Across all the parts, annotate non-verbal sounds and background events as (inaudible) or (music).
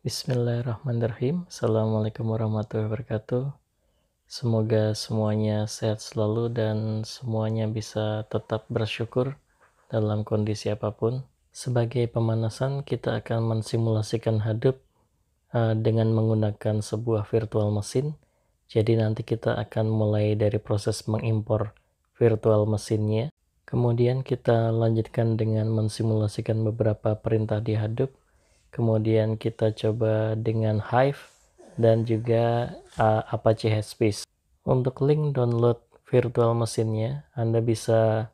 Bismillahirrahmanirrahim. Assalamualaikum warahmatullahi wabarakatuh. Semoga semuanya sehat selalu dan semuanya bisa tetap bersyukur dalam kondisi apapun. Sebagai pemanasan, kita akan mensimulasikan hadup uh, eh, dengan menggunakan sebuah virtual mesin. Jadi nanti kita akan mulai dari proses mengimpor virtual mesinnya. Kemudian kita lanjutkan dengan mensimulasikan beberapa perintah di Hadoop kemudian kita coba dengan Hive dan juga uh, Apache Headspace. Untuk link download virtual mesinnya, Anda bisa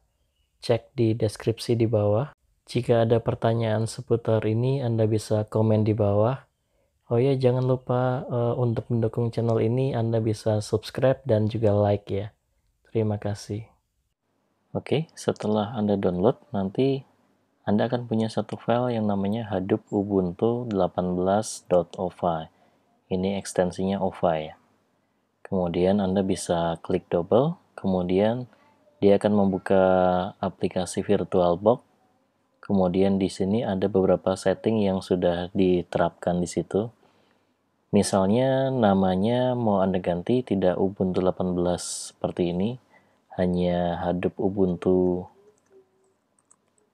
cek di deskripsi di bawah. Jika ada pertanyaan seputar ini, Anda bisa komen di bawah. Oh ya, jangan lupa uh, untuk mendukung channel ini, Anda bisa subscribe dan juga like ya. Terima kasih. Oke, setelah Anda download, nanti anda akan punya satu file yang namanya Hadoop Ubuntu 18.ova. Ini ekstensinya ova ya. Kemudian Anda bisa klik double, kemudian dia akan membuka aplikasi VirtualBox. Kemudian di sini ada beberapa setting yang sudah diterapkan di situ. Misalnya namanya mau Anda ganti tidak Ubuntu 18 seperti ini, hanya Hadoop Ubuntu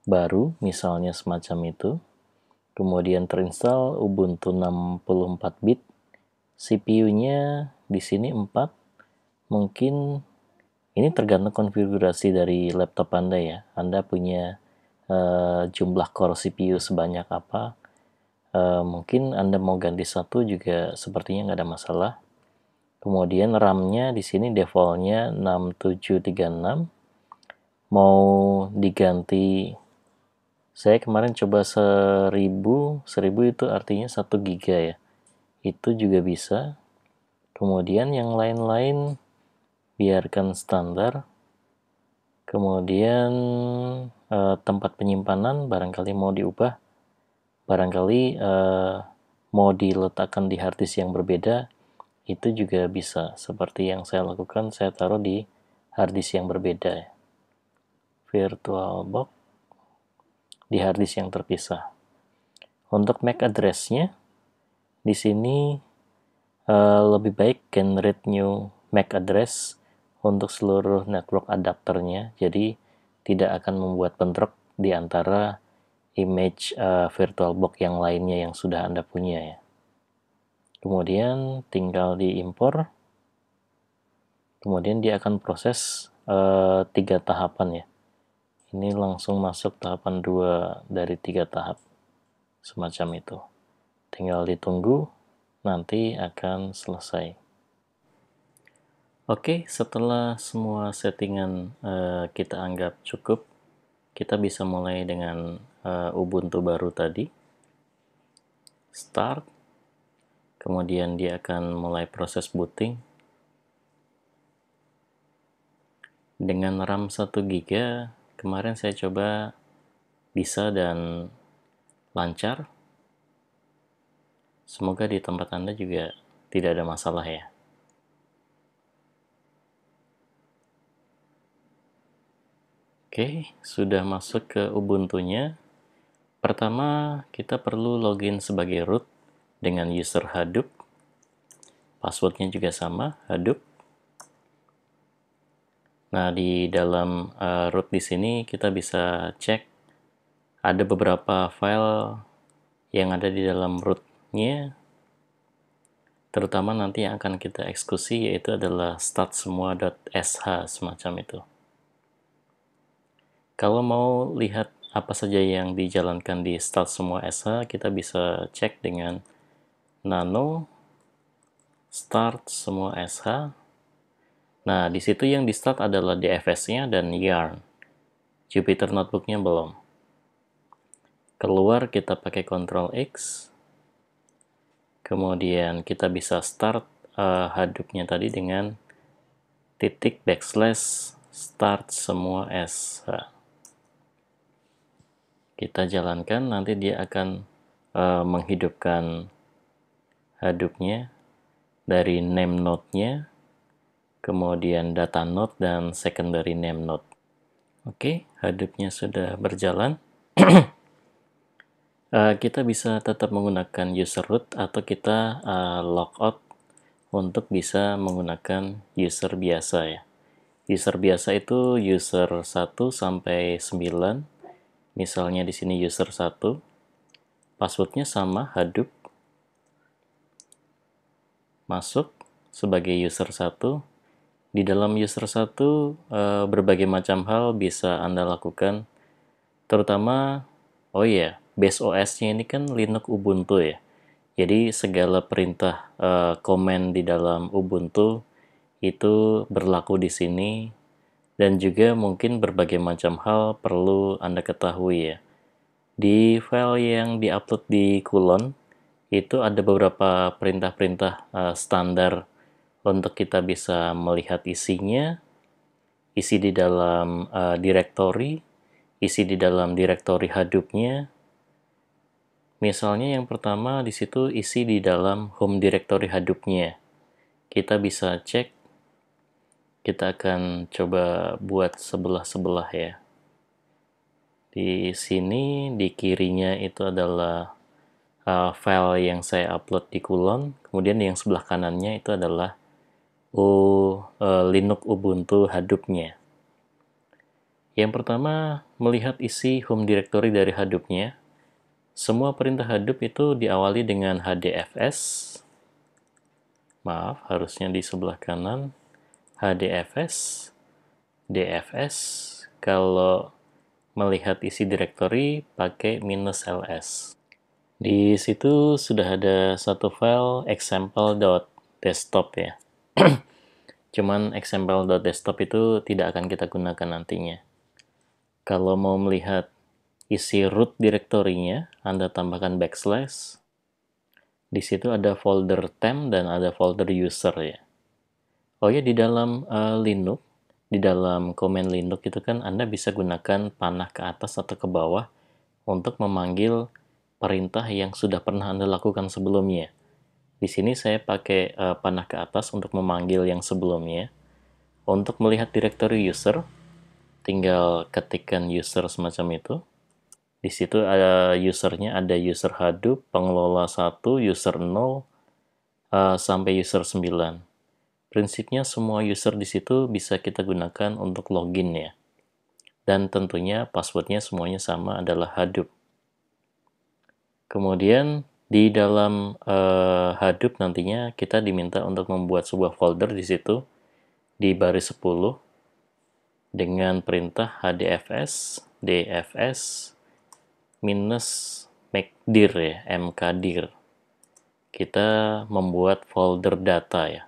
baru, misalnya semacam itu. Kemudian terinstall Ubuntu 64 bit. CPU-nya di sini 4. Mungkin ini tergantung konfigurasi dari laptop Anda ya. Anda punya uh, jumlah core CPU sebanyak apa. Uh, mungkin Anda mau ganti satu juga sepertinya nggak ada masalah. Kemudian RAM-nya di sini defaultnya 6736. Mau diganti saya kemarin coba 1000 1000 itu artinya 1 giga ya itu juga bisa kemudian yang lain-lain biarkan standar kemudian eh, tempat penyimpanan barangkali mau diubah barangkali eh, mau diletakkan di harddisk yang berbeda itu juga bisa seperti yang saya lakukan saya taruh di harddisk yang berbeda virtual box di harddisk yang terpisah. Untuk MAC address-nya, di sini uh, lebih baik generate new MAC address untuk seluruh network adapternya, jadi tidak akan membuat bentrok di antara image uh, box yang lainnya yang sudah Anda punya ya. Kemudian tinggal diimpor, kemudian dia akan proses uh, tiga tahapan ya ini langsung masuk tahapan 2 dari tiga tahap semacam itu tinggal ditunggu nanti akan selesai Oke, setelah semua settingan uh, kita anggap cukup, kita bisa mulai dengan uh, Ubuntu baru tadi. Start, kemudian dia akan mulai proses booting. Dengan RAM 1 GB, Kemarin saya coba bisa dan lancar. Semoga di tempat Anda juga tidak ada masalah ya. Oke, sudah masuk ke Ubuntu-nya. Pertama, kita perlu login sebagai root dengan user Hadoop. Passwordnya juga sama, Hadoop. Nah, di dalam uh, root di sini kita bisa cek ada beberapa file yang ada di dalam rootnya, terutama nanti yang akan kita eksekusi yaitu adalah start semua.sh semacam itu. Kalau mau lihat apa saja yang dijalankan di start semua sh, kita bisa cek dengan nano start semua sh Nah, di situ yang di start adalah DFS-nya dan yarn. jupiter Notebook-nya belum. Keluar kita pakai Ctrl X. Kemudian kita bisa start uh, eh, hadoop tadi dengan titik backslash start semua s, Kita jalankan, nanti dia akan uh, menghidupkan hadoop dari name node-nya kemudian data node dan secondary name node. Oke, hadupnya sudah berjalan. uh, (clears throat) kita bisa tetap menggunakan user root atau kita uh, eh, logout untuk bisa menggunakan user biasa ya. User biasa itu user 1 sampai 9. Misalnya di sini user 1. Passwordnya sama Hadoop. Masuk sebagai user 1 di dalam user 1, eh, berbagai macam hal bisa Anda lakukan, terutama, oh iya, yeah, base OS-nya ini kan Linux Ubuntu ya. Jadi segala perintah eh, komen di dalam Ubuntu itu berlaku di sini dan juga mungkin berbagai macam hal perlu Anda ketahui ya. Di file yang diupload di Kulon itu ada beberapa perintah-perintah uh, standar untuk kita bisa melihat isinya, isi di dalam uh, direktori, isi di dalam direktori hadupnya. Misalnya yang pertama di situ isi di dalam home directory hadupnya, Kita bisa cek, kita akan coba buat sebelah-sebelah ya. Di sini, di kirinya itu adalah uh, file yang saya upload di Kulon, kemudian yang sebelah kanannya itu adalah U, e, Linux Ubuntu hadoop Yang pertama, melihat isi home directory dari hadoop Semua perintah Hadoop itu diawali dengan hdfs. Maaf, harusnya di sebelah kanan. hdfs, dfs. Kalau melihat isi directory, pakai minus ls. Di situ sudah ada satu file example.desktop ya. (clears throat) Cuman example.desktop itu tidak akan kita gunakan nantinya. Kalau mau melihat isi root direktorinya, Anda tambahkan backslash. Di situ ada folder temp dan ada folder user ya. Oh ya, di dalam uh, Linux, di dalam command Linux itu kan Anda bisa gunakan panah ke atas atau ke bawah untuk memanggil perintah yang sudah pernah Anda lakukan sebelumnya. Di sini saya pakai uh, panah ke atas untuk memanggil yang sebelumnya. Untuk melihat direktori user, tinggal ketikkan user semacam itu. Di situ ada usernya, ada user Hadoop, pengelola 1, user 0, uh, eh, sampai user 9. Prinsipnya semua user di situ bisa kita gunakan untuk login ya. Dan tentunya passwordnya semuanya sama adalah Hadoop. Kemudian di dalam uh, Hadoop nantinya kita diminta untuk membuat sebuah folder di situ di baris 10 dengan perintah hdfs dfs minus mkdir ya mkdir kita membuat folder data ya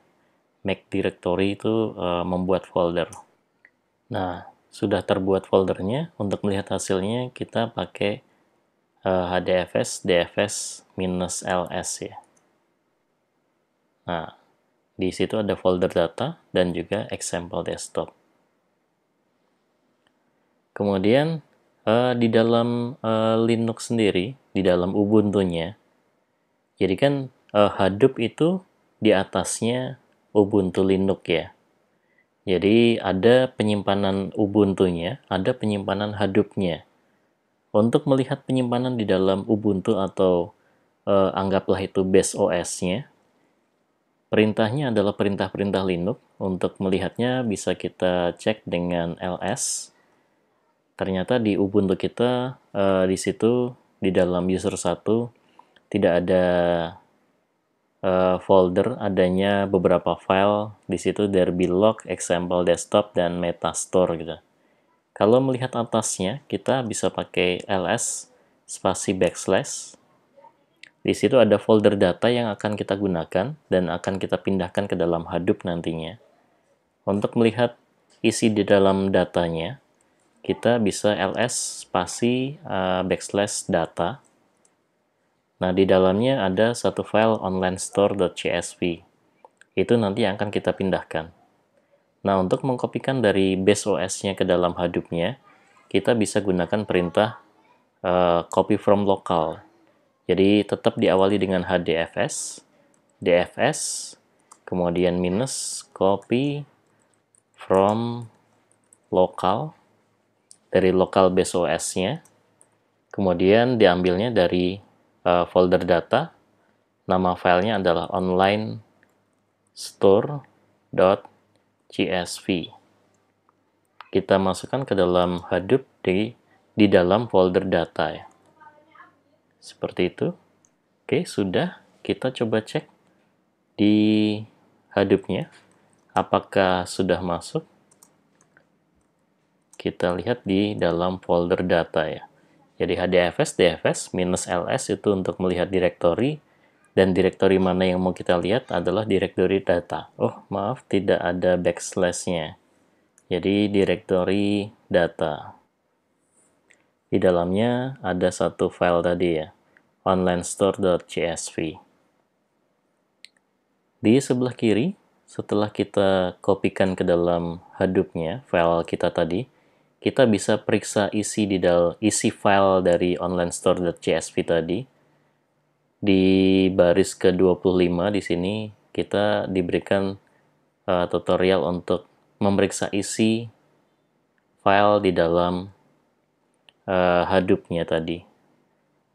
make directory itu uh, membuat folder nah sudah terbuat foldernya untuk melihat hasilnya kita pakai uh, eh, HDFS DFS minus LS ya. Nah, di situ ada folder data dan juga example desktop. Kemudian uh, di dalam uh, Linux sendiri, di dalam Ubuntu-nya, jadi kan uh, Hadoop itu di atasnya Ubuntu Linux ya. Jadi ada penyimpanan Ubuntu-nya, ada penyimpanan Hadoop-nya. Untuk melihat penyimpanan di dalam Ubuntu atau eh, anggaplah itu base OS-nya, perintahnya adalah perintah-perintah Linux. Untuk melihatnya bisa kita cek dengan ls. Ternyata di Ubuntu kita eh, di situ di dalam user 1 tidak ada uh, folder adanya beberapa file di situ derby log, example desktop dan metastore gitu. Kalau melihat atasnya, kita bisa pakai ls spasi backslash. Di situ ada folder data yang akan kita gunakan dan akan kita pindahkan ke dalam Hadoop nantinya. Untuk melihat isi di dalam datanya, kita bisa ls spasi eh, backslash data. Nah, di dalamnya ada satu file online store.csv. Itu nanti yang akan kita pindahkan. Nah, untuk mengkopikan dari base OS-nya ke dalam Hadoop-nya, kita bisa gunakan perintah uh, copy from local. Jadi, tetap diawali dengan hdfs, dfs, kemudian minus copy from local dari local base OS-nya. Kemudian diambilnya dari uh, folder data. Nama filenya adalah online store. CSV. Kita masukkan ke dalam Hadoop di, di dalam folder data ya. Seperti itu. Oke, sudah. Kita coba cek di hadupnya Apakah sudah masuk? Kita lihat di dalam folder data ya. Jadi HDFS, DFS, minus LS itu untuk melihat direktori, dan direktori mana yang mau kita lihat adalah direktori data. Oh, maaf, tidak ada backslash-nya. Jadi, direktori data. Di dalamnya ada satu file tadi ya, onlinestore.csv. Di sebelah kiri, setelah kita kopikan ke dalam hadupnya file kita tadi, kita bisa periksa isi di dal isi file dari onlinestore.csv tadi di baris ke-25 di sini kita diberikan uh, tutorial untuk memeriksa isi file di dalam uh, eh, hadoop tadi.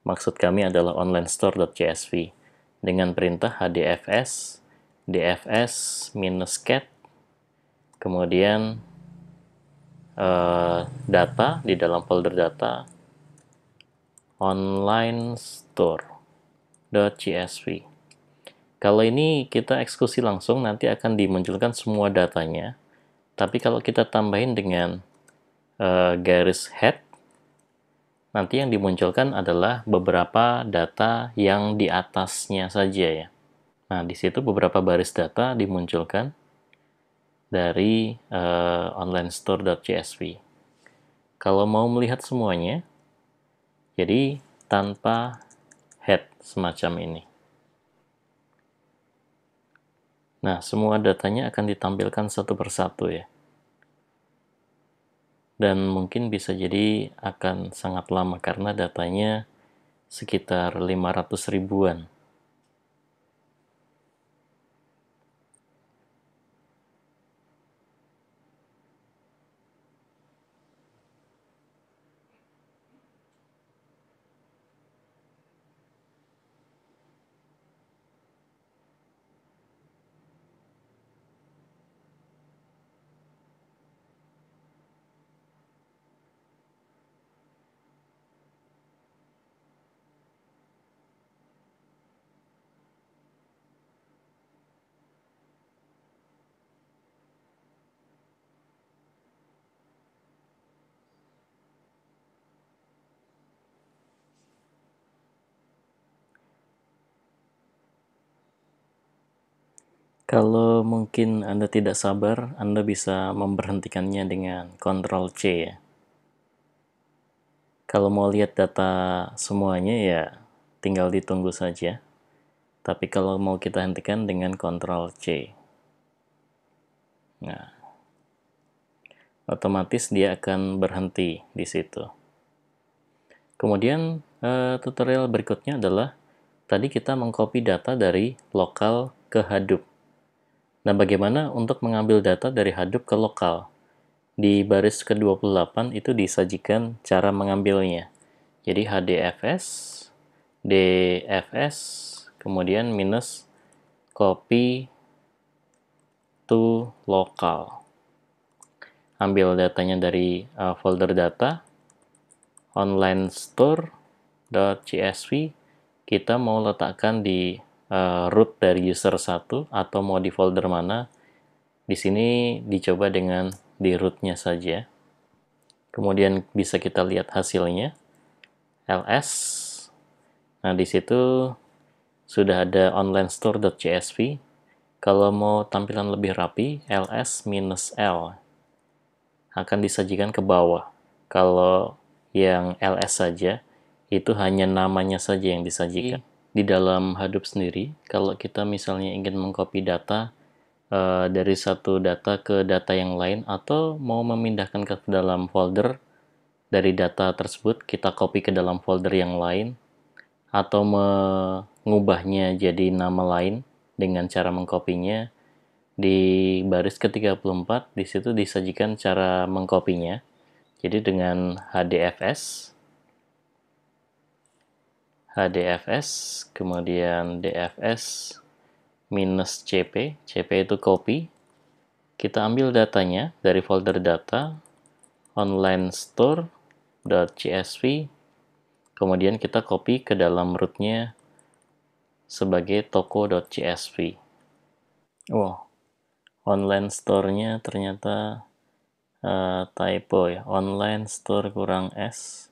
Maksud kami adalah online onlinestore.csv dengan perintah hdfs dfs minus cat kemudian uh, data di dalam folder data online store .csv. Kalau ini kita eksekusi langsung, nanti akan dimunculkan semua datanya. Tapi kalau kita tambahin dengan uh, garis head, nanti yang dimunculkan adalah beberapa data yang di atasnya saja ya. Nah, di situ beberapa baris data dimunculkan dari uh, eh, onlinestore.csv. Kalau mau melihat semuanya, jadi tanpa head semacam ini. Nah, semua datanya akan ditampilkan satu persatu ya. Dan mungkin bisa jadi akan sangat lama karena datanya sekitar 500 ribuan. Kalau mungkin Anda tidak sabar, Anda bisa memberhentikannya dengan Ctrl C ya. Kalau mau lihat data semuanya ya tinggal ditunggu saja. Tapi kalau mau kita hentikan dengan Ctrl C. Nah, otomatis dia akan berhenti di situ. Kemudian eh, tutorial berikutnya adalah tadi kita mengcopy data dari lokal ke Hadoop. Nah, bagaimana untuk mengambil data dari Hadoop ke lokal? Di baris ke-28 itu disajikan cara mengambilnya. Jadi HDFS, DFS, kemudian minus copy to local. Ambil datanya dari uh, folder data, online store.csv, kita mau letakkan di Eh, root dari user 1 atau mau di folder mana. Di sini dicoba dengan di rootnya saja. Kemudian bisa kita lihat hasilnya. ls. Nah, di situ sudah ada online store.csv. Kalau mau tampilan lebih rapi, ls-l akan disajikan ke bawah. Kalau yang ls saja, itu hanya namanya saja yang disajikan di dalam Hadoop sendiri, kalau kita misalnya ingin mengcopy data uh, dari satu data ke data yang lain atau mau memindahkan ke dalam folder dari data tersebut, kita copy ke dalam folder yang lain atau mengubahnya jadi nama lain dengan cara mengkopinya di baris ke-34 di situ disajikan cara mengkopinya. Jadi dengan HDFS HDFS, kemudian DFS minus CP, CP itu copy. Kita ambil datanya dari folder data online store.csv, kemudian kita copy ke dalam rootnya sebagai toko.csv. Wow, online store-nya ternyata uh, typo ya, online store kurang S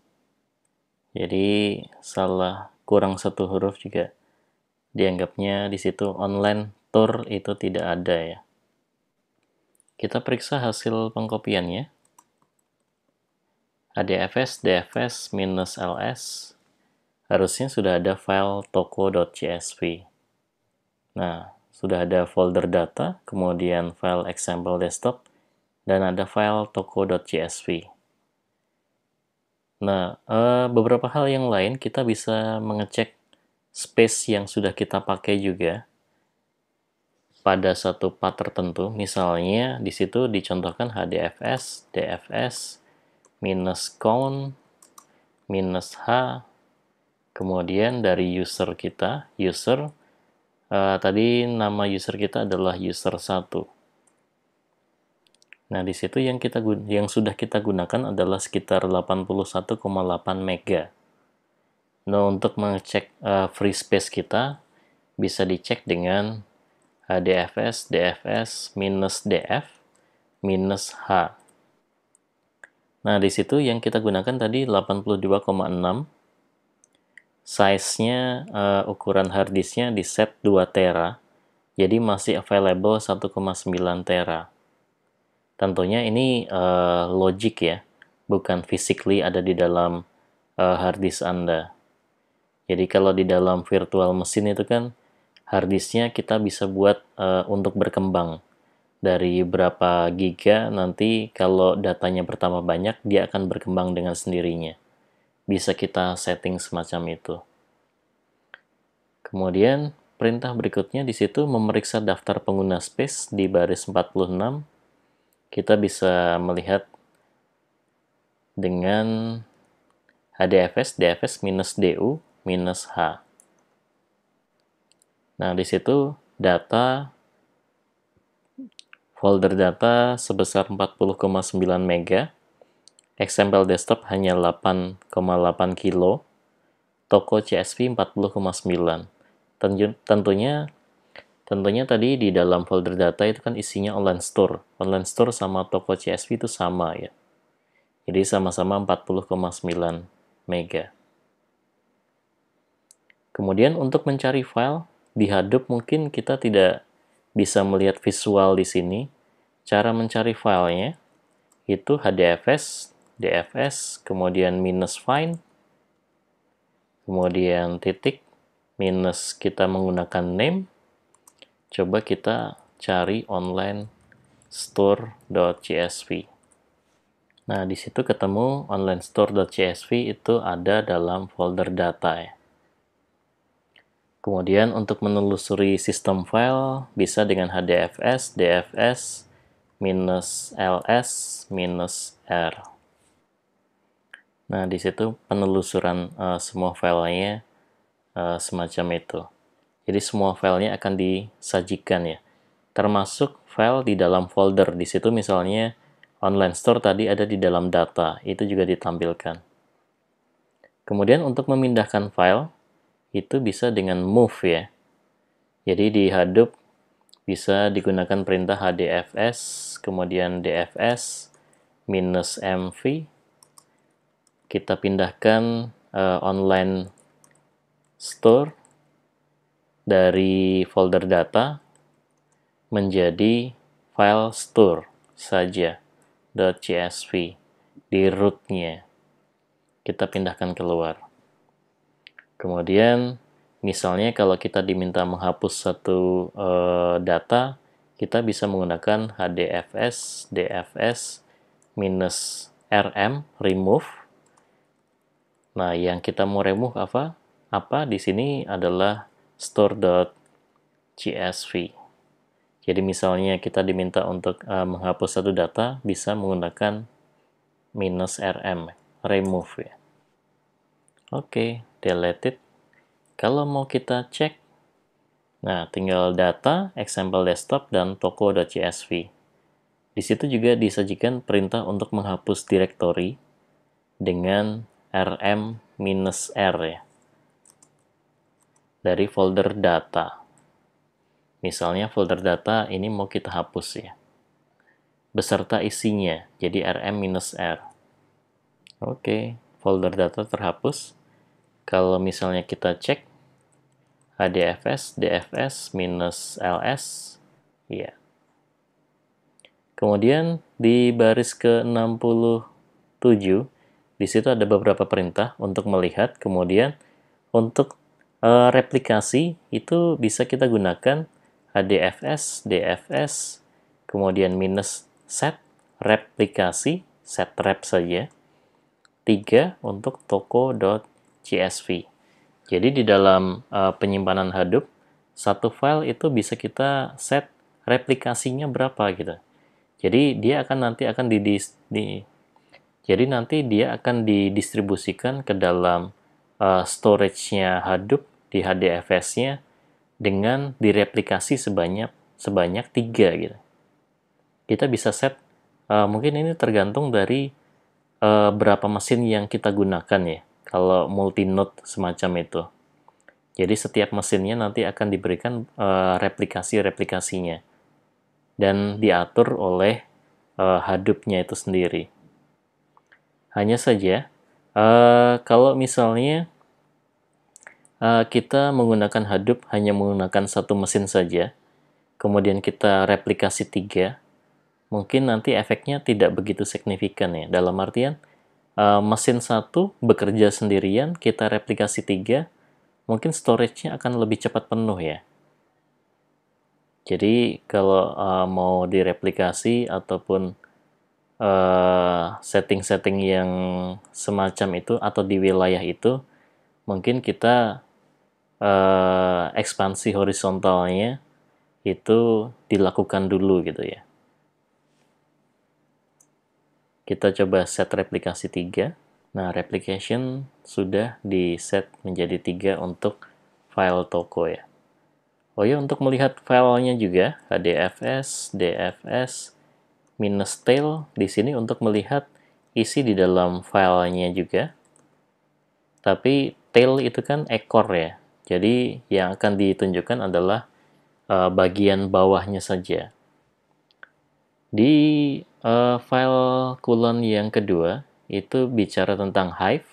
jadi salah kurang satu huruf juga dianggapnya di situ online tour itu tidak ada ya. Kita periksa hasil pengkopiannya. ADFS, DFS, minus LS, harusnya sudah ada file toko.csv. Nah, sudah ada folder data, kemudian file example desktop, dan ada file toko.csv. Nah, eh, beberapa hal yang lain kita bisa mengecek space yang sudah kita pakai juga pada satu part tertentu. Misalnya di situ dicontohkan HDFS, DFS, minus count, minus H, kemudian dari user kita, user, eh, tadi nama user kita adalah user 1. Nah, di situ yang kita yang sudah kita gunakan adalah sekitar 81,8 mega. Nah, untuk mengecek uh, free space kita bisa dicek dengan HDFS eh, DFS minus DF minus H. Nah, di situ yang kita gunakan tadi 82,6 size-nya uh, ukuran disk-nya di set 2 tera jadi masih available 1,9 tera tentunya ini uh, eh, logik ya, bukan physically ada di dalam uh, hard Anda. Jadi kalau di dalam virtual mesin itu kan hard kita bisa buat uh, untuk berkembang. Dari berapa giga nanti kalau datanya pertama banyak, dia akan berkembang dengan sendirinya. Bisa kita setting semacam itu. Kemudian perintah berikutnya di situ memeriksa daftar pengguna space di baris 46 kita bisa melihat dengan HDFS, DFS minus DU minus H. Nah, di situ data folder data sebesar 40,9 mega, XML desktop hanya 8,8 kilo, toko CSV 40,9. Tentunya Tentunya tadi di dalam folder data itu kan isinya online store. Online store sama toko CSV itu sama ya. Jadi sama-sama 40,9 mega. Kemudian untuk mencari file di Hadoop mungkin kita tidak bisa melihat visual di sini. Cara mencari filenya itu HDFS, DFS, kemudian minus find, kemudian titik, minus kita menggunakan name, coba kita cari online store.csv. Nah, di situ ketemu online store.csv itu ada dalam folder data ya. Kemudian untuk menelusuri sistem file bisa dengan hdfs, dfs, minus ls, minus r. Nah, di situ penelusuran uh, semua filenya uh, semacam itu. Jadi semua filenya akan disajikan ya. Termasuk file di dalam folder. Di situ misalnya online store tadi ada di dalam data. Itu juga ditampilkan. Kemudian untuk memindahkan file, itu bisa dengan move ya. Jadi di Hadoop bisa digunakan perintah hdfs, kemudian dfs, minus mv. Kita pindahkan uh, online store dari folder data menjadi file store saja .csv di rootnya kita pindahkan keluar kemudian misalnya kalau kita diminta menghapus satu uh, data kita bisa menggunakan hdfs dfs minus rm remove nah yang kita mau remove apa apa di sini adalah store.csv. Jadi misalnya kita diminta untuk uh, menghapus satu data, bisa menggunakan minus rm, remove ya. Oke, okay, it. Kalau mau kita cek, nah tinggal data, example desktop, dan toko.csv. Di situ juga disajikan perintah untuk menghapus direktori dengan rm-r ya dari folder data. Misalnya folder data ini mau kita hapus ya. Beserta isinya, jadi rm-r. Oke, folder data terhapus. Kalau misalnya kita cek, hdfs, dfs-ls, minus ya. Kemudian di baris ke-67, di situ ada beberapa perintah untuk melihat, kemudian untuk Eh, replikasi itu bisa kita gunakan HDFS, DFS, kemudian minus set replikasi, set rep saja. Tiga untuk toko.csv. Jadi di dalam uh, penyimpanan Hadoop, satu file itu bisa kita set replikasinya berapa gitu. Jadi dia akan nanti akan di, di jadi nanti dia akan didistribusikan ke dalam uh, storage-nya Hadoop di HDFS-nya dengan direplikasi sebanyak sebanyak tiga gitu. Kita bisa set uh, mungkin ini tergantung dari uh, berapa mesin yang kita gunakan ya. Kalau multi node semacam itu. Jadi setiap mesinnya nanti akan diberikan uh, replikasi-replikasinya dan diatur oleh uh, Hadoop-nya itu sendiri. Hanya saja Eh, kalau misalnya uh, kita menggunakan Hadoop hanya menggunakan satu mesin saja, kemudian kita replikasi tiga, mungkin nanti efeknya tidak begitu signifikan ya. Dalam artian, uh, mesin satu bekerja sendirian, kita replikasi tiga, mungkin storage-nya akan lebih cepat penuh ya. Jadi kalau uh, mau direplikasi ataupun Eh, setting-setting uh, yang semacam itu atau di wilayah itu mungkin kita uh, ekspansi horizontalnya itu dilakukan dulu gitu ya kita coba set replikasi 3 nah replication sudah di set menjadi 3 untuk file toko ya oh ya untuk melihat filenya juga hdfs dfs minus tail di sini untuk melihat isi di dalam filenya juga. Tapi tail itu kan ekor ya. Jadi yang akan ditunjukkan adalah uh, bagian bawahnya saja. Di uh, file kulon yang kedua itu bicara tentang Hive.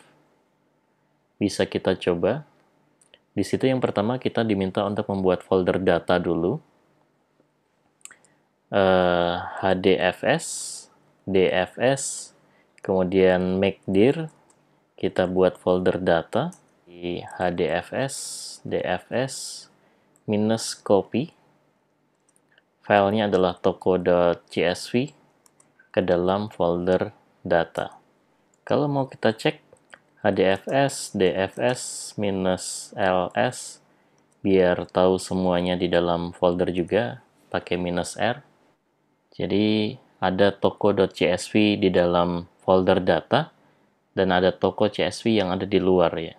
Bisa kita coba. Di situ yang pertama kita diminta untuk membuat folder data dulu eh, HDFS, DFS, kemudian MacDir, kita buat folder data di HDFS, DFS, minus copy, filenya adalah toko.csv ke dalam folder data. Kalau mau kita cek HDFS, DFS, minus LS, biar tahu semuanya di dalam folder juga, pakai minus R. Jadi ada toko.csv di dalam folder data dan ada toko CSV yang ada di luar ya.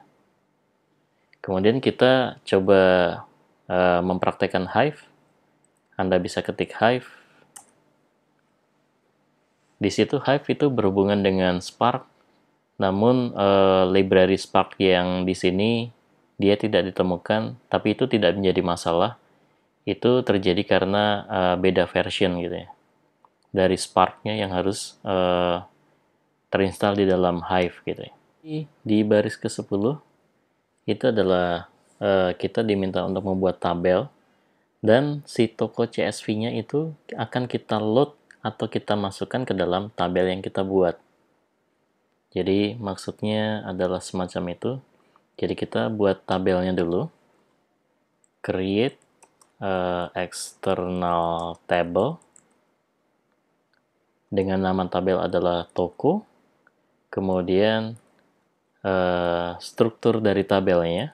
Kemudian kita coba uh, mempraktekkan Hive. Anda bisa ketik Hive. Di situ Hive itu berhubungan dengan Spark, namun uh, library Spark yang di sini dia tidak ditemukan, tapi itu tidak menjadi masalah. Itu terjadi karena uh, beda version gitu ya dari Sparknya yang harus uh, terinstall di dalam Hive gitu ya. Di baris ke-10 itu adalah uh, kita diminta untuk membuat tabel dan si toko CSV-nya itu akan kita load atau kita masukkan ke dalam tabel yang kita buat. Jadi maksudnya adalah semacam itu. Jadi kita buat tabelnya dulu. Create uh, external table dengan nama tabel adalah toko, kemudian uh, struktur dari tabelnya,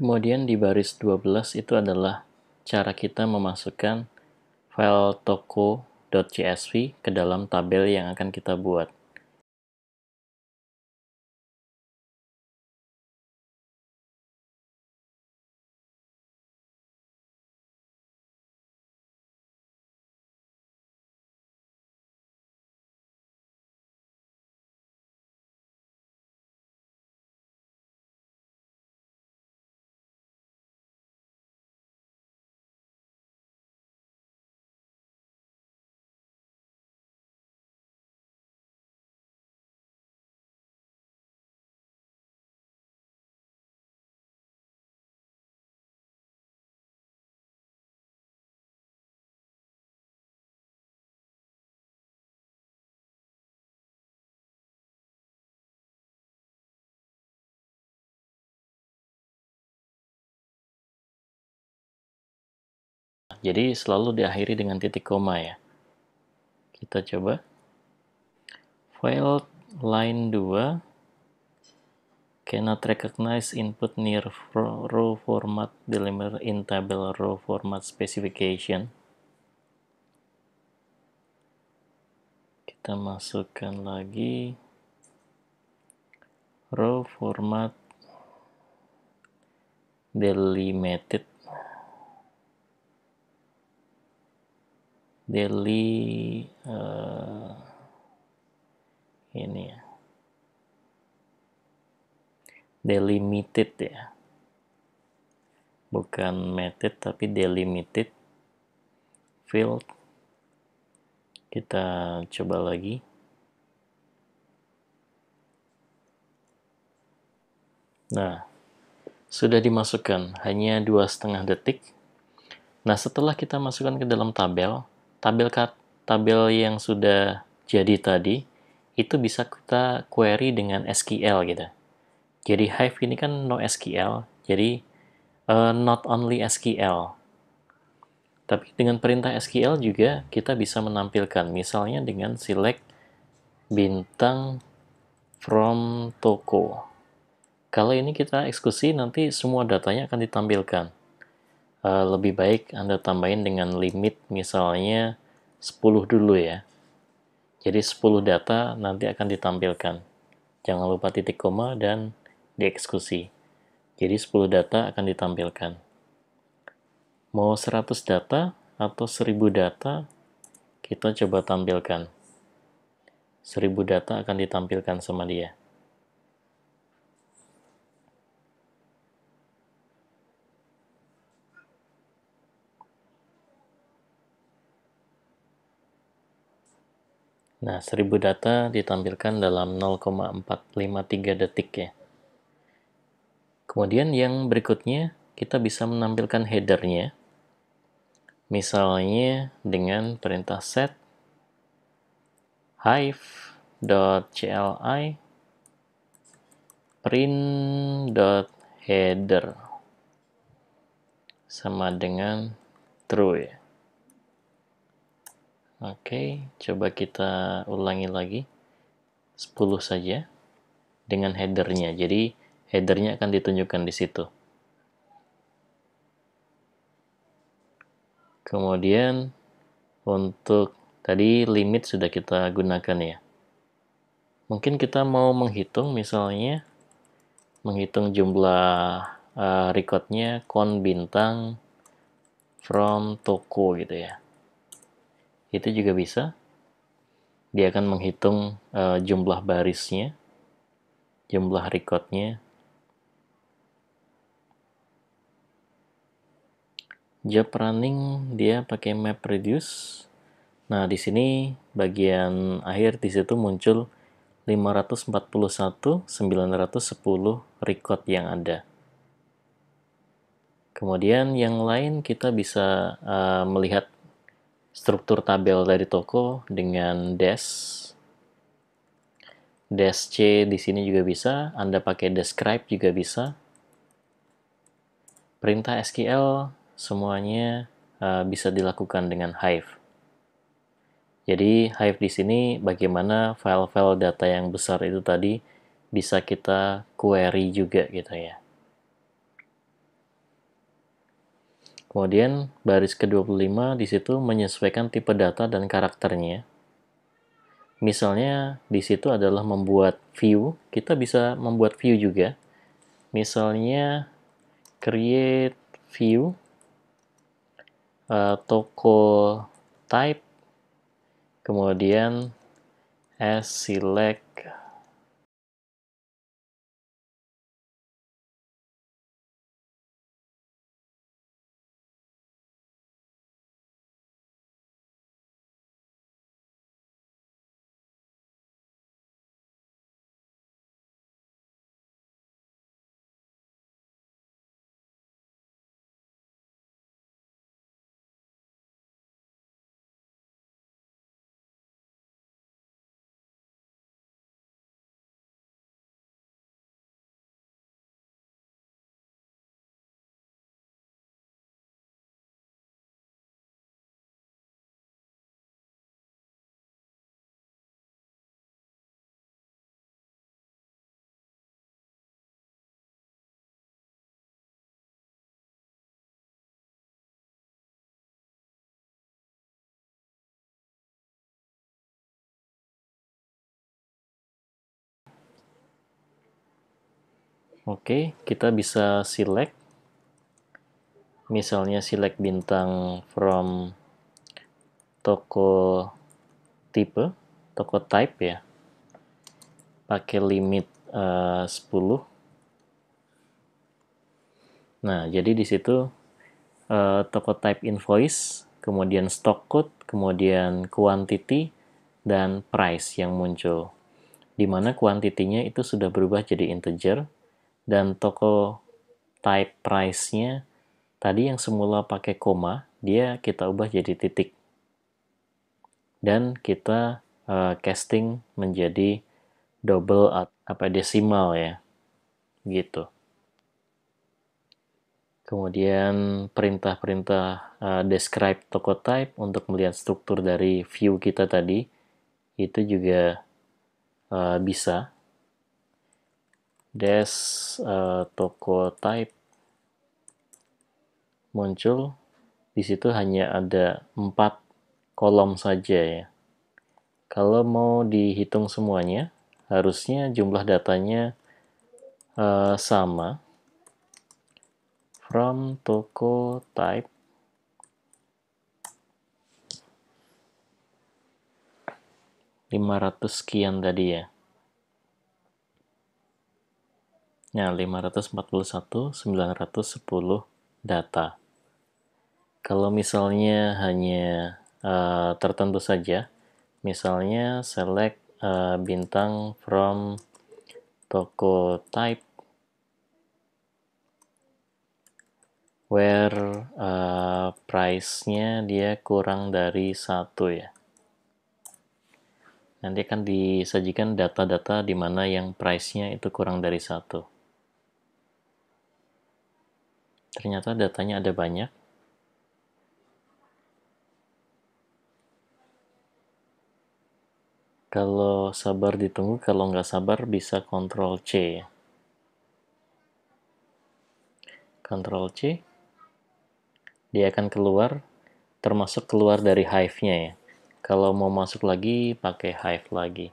Kemudian di baris 12 itu adalah cara kita memasukkan file toko.csv ke dalam tabel yang akan kita buat. Jadi selalu diakhiri dengan titik koma ya. Kita coba. File line 2 cannot recognize input near row format delimiter in table row format specification. Kita masukkan lagi row format delimited daily uh, eh, ini ya delimited ya bukan method tapi delimited field kita coba lagi nah sudah dimasukkan hanya dua setengah detik nah setelah kita masukkan ke dalam tabel tabel tabel yang sudah jadi tadi itu bisa kita query dengan SQL gitu. Jadi Hive ini kan no SQL, jadi uh, not only SQL. Tapi dengan perintah SQL juga kita bisa menampilkan, misalnya dengan select bintang from toko. Kalau ini kita eksekusi, nanti semua datanya akan ditampilkan uh, lebih baik Anda tambahin dengan limit misalnya 10 dulu ya. Jadi 10 data nanti akan ditampilkan. Jangan lupa titik koma dan dieksekusi. Jadi 10 data akan ditampilkan. Mau 100 data atau 1000 data, kita coba tampilkan. 1000 data akan ditampilkan sama dia. Nah, 1000 data ditampilkan dalam 0,453 detik ya. Kemudian yang berikutnya, kita bisa menampilkan headernya. Misalnya dengan perintah set hive.cli print.header sama dengan true ya. Oke, coba kita ulangi lagi. 10 saja dengan headernya. Jadi, headernya akan ditunjukkan di situ. Kemudian, untuk tadi limit sudah kita gunakan ya. Mungkin kita mau menghitung misalnya, menghitung jumlah uh, recordnya kon bintang from toko gitu ya itu juga bisa. Dia akan menghitung uh, jumlah barisnya, jumlah recordnya. Job running dia pakai map reduce. Nah, di sini bagian akhir di situ muncul 541 910 record yang ada. Kemudian yang lain kita bisa uh, melihat struktur tabel dari toko dengan dash. Dash C di sini juga bisa, Anda pakai describe juga bisa. Perintah SQL semuanya uh, bisa dilakukan dengan Hive. Jadi Hive di sini bagaimana file-file data yang besar itu tadi bisa kita query juga gitu ya. Kemudian baris ke-25 di situ menyesuaikan tipe data dan karakternya. Misalnya di situ adalah membuat view, kita bisa membuat view juga. Misalnya create view uh, toko type kemudian as select Oke, kita bisa select. Misalnya select bintang from toko tipe, toko type ya. Pakai limit eh, uh, 10. Nah, jadi di situ uh, toko type invoice, kemudian stock code, kemudian quantity, dan price yang muncul. Di mana quantity-nya itu sudah berubah jadi integer, dan toko type price-nya tadi yang semula pakai koma, dia kita ubah jadi titik. Dan kita uh, casting menjadi double apa desimal ya. Gitu. Kemudian perintah-perintah uh, describe toko type untuk melihat struktur dari view kita tadi itu juga uh, bisa dash eh, uh, toko type muncul di situ hanya ada empat kolom saja ya kalau mau dihitung semuanya harusnya jumlah datanya uh, sama from toko type lima ratus sekian tadi ya Ya, 541, 910 data. Kalau misalnya hanya uh, tertentu saja, misalnya select uh, bintang from toko type where uh, price-nya dia kurang dari satu ya nanti akan disajikan data-data di mana yang price-nya itu kurang dari satu. Ternyata datanya ada banyak. Kalau sabar ditunggu, kalau nggak sabar bisa Ctrl C. Ctrl C, dia akan keluar, termasuk keluar dari hive-nya ya. Kalau mau masuk lagi, pakai hive lagi.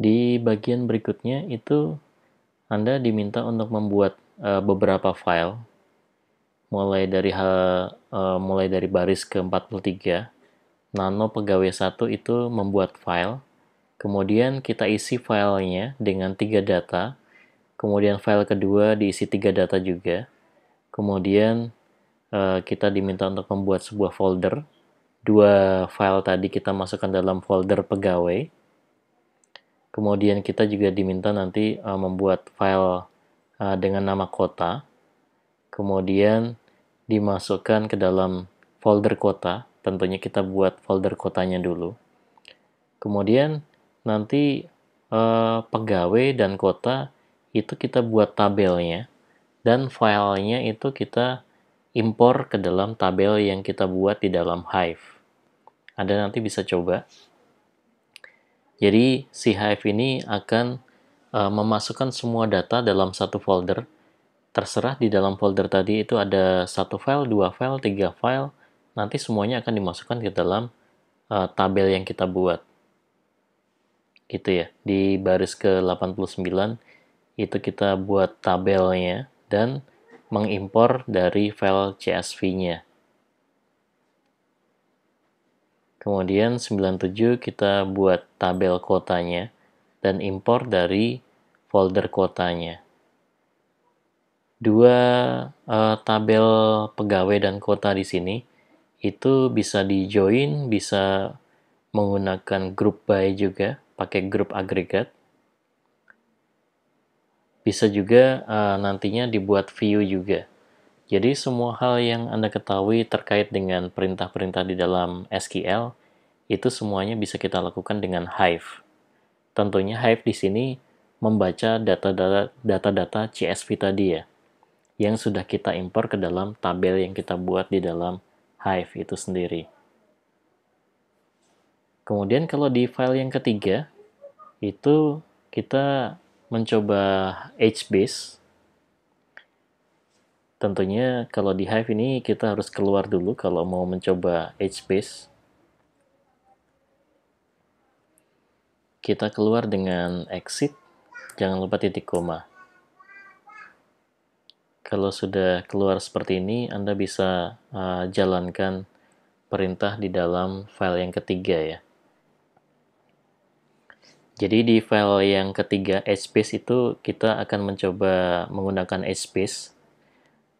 Di bagian berikutnya itu Anda diminta untuk membuat uh, beberapa file mulai dari hal uh, mulai dari baris ke-43 nano pegawai 1 itu membuat file kemudian kita isi filenya dengan tiga data kemudian file kedua diisi tiga data juga kemudian uh, kita diminta untuk membuat sebuah folder dua file tadi kita masukkan dalam folder pegawai Kemudian kita juga diminta nanti uh, membuat file uh, dengan nama kota. Kemudian dimasukkan ke dalam folder kota. Tentunya kita buat folder kotanya dulu. Kemudian nanti uh, pegawai dan kota itu kita buat tabelnya dan filenya itu kita impor ke dalam tabel yang kita buat di dalam Hive. Ada nanti bisa coba jadi si Hive ini akan uh, memasukkan semua data dalam satu folder. Terserah di dalam folder tadi itu ada satu file, dua file, tiga file. Nanti semuanya akan dimasukkan ke dalam uh, tabel yang kita buat. Gitu ya, di baris ke-89 itu kita buat tabelnya dan mengimpor dari file CSV-nya. Kemudian 97 kita buat tabel kuotanya dan import dari folder kuotanya. Dua uh, tabel pegawai dan kuota di sini itu bisa di join, bisa menggunakan group by juga, pakai grup agregat. Bisa juga uh, nantinya dibuat view juga. Jadi semua hal yang Anda ketahui terkait dengan perintah-perintah di dalam SQL itu semuanya bisa kita lakukan dengan Hive. Tentunya Hive di sini membaca data-data data-data CSV tadi ya yang sudah kita impor ke dalam tabel yang kita buat di dalam Hive itu sendiri. Kemudian kalau di file yang ketiga itu kita mencoba HBase tentunya kalau di Hive ini kita harus keluar dulu kalau mau mencoba HBase. Kita keluar dengan exit, jangan lupa titik koma. Kalau sudah keluar seperti ini, Anda bisa uh, jalankan perintah di dalam file yang ketiga ya. Jadi di file yang ketiga, HBase itu kita akan mencoba menggunakan HBase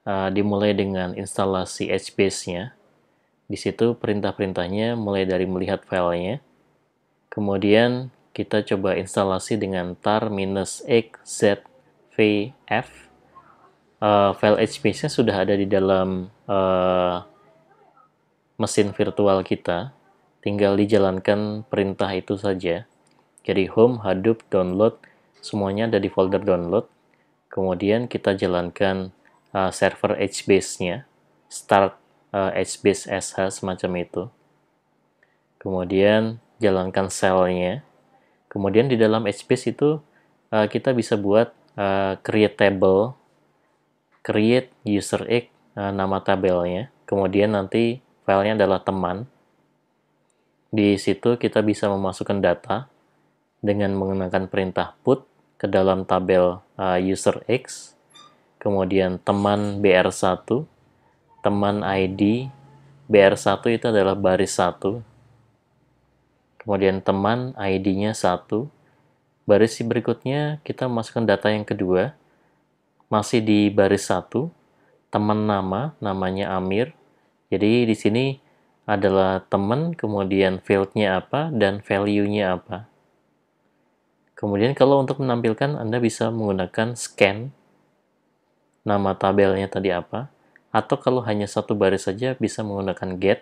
uh, dimulai dengan instalasi HBase-nya. Di situ perintah-perintahnya mulai dari melihat filenya. Kemudian kita coba instalasi dengan tar minus -xzvf. Uh, eh, file HBase-nya sudah ada di dalam uh, mesin virtual kita. Tinggal dijalankan perintah itu saja. Jadi home, hadoop, download, semuanya ada di folder download. Kemudian kita jalankan uh, server HBase-nya, start uh, HBase SH semacam itu. Kemudian jalankan cell-nya. Kemudian di dalam HBase itu uh, kita bisa buat uh, create table, create user egg uh, nama tabelnya. Kemudian nanti filenya adalah teman. Di situ kita bisa memasukkan data dengan menggunakan perintah put ke dalam tabel uh, user X kemudian teman BR1, teman ID, BR1 itu adalah baris 1, kemudian teman ID-nya 1, baris berikutnya kita masukkan data yang kedua, masih di baris 1, teman nama, namanya Amir, jadi di sini adalah teman, kemudian field-nya apa, dan value-nya apa. Kemudian kalau untuk menampilkan, Anda bisa menggunakan scan nama tabelnya tadi apa, atau kalau hanya satu baris saja bisa menggunakan get.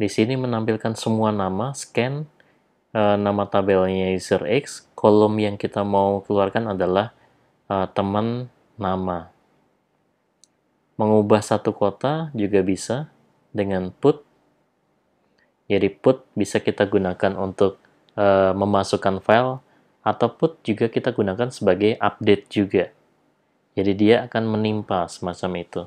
Di sini menampilkan semua nama, scan e, nama tabelnya user X, kolom yang kita mau keluarkan adalah e, teman nama. Mengubah satu kota juga bisa dengan put. Jadi put bisa kita gunakan untuk e, memasukkan file atau put juga kita gunakan sebagai update juga. Jadi dia akan menimpa semacam itu.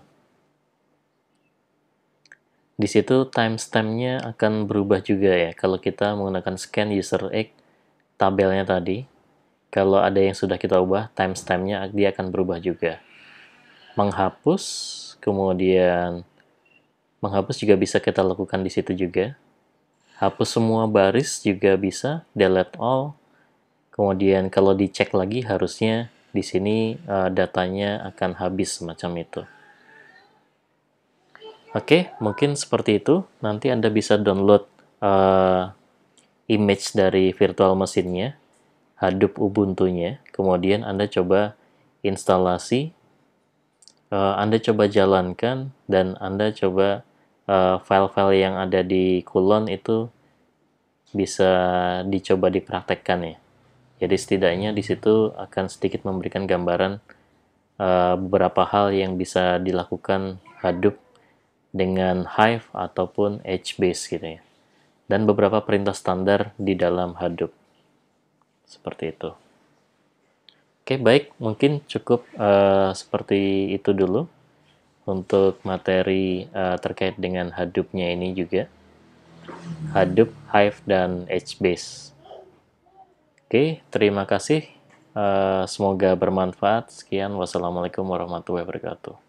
Di situ timestampnya akan berubah juga ya kalau kita menggunakan scan user egg tabelnya tadi. Kalau ada yang sudah kita ubah, timestampnya dia akan berubah juga. Menghapus, kemudian menghapus juga bisa kita lakukan di situ juga. Hapus semua baris juga bisa, delete all, Kemudian kalau dicek lagi harusnya di sini uh, datanya akan habis semacam itu. Oke, okay, mungkin seperti itu. Nanti Anda bisa download uh, image dari virtual mesinnya, Hadoop Ubuntu-nya. Kemudian Anda coba instalasi, uh, Anda coba jalankan, dan Anda coba file-file uh, yang ada di Kulon itu bisa dicoba dipraktekkan ya. Jadi setidaknya di situ akan sedikit memberikan gambaran uh, beberapa hal yang bisa dilakukan Hadoop dengan Hive ataupun HBase gitu ya. Dan beberapa perintah standar di dalam Hadoop. Seperti itu. Oke, baik, mungkin cukup uh, seperti itu dulu untuk materi uh, terkait dengan Hadoop-nya ini juga. Hadoop, Hive, dan HBase. Oke, terima kasih. Eh, semoga bermanfaat. Sekian, wassalamualaikum warahmatullahi wabarakatuh.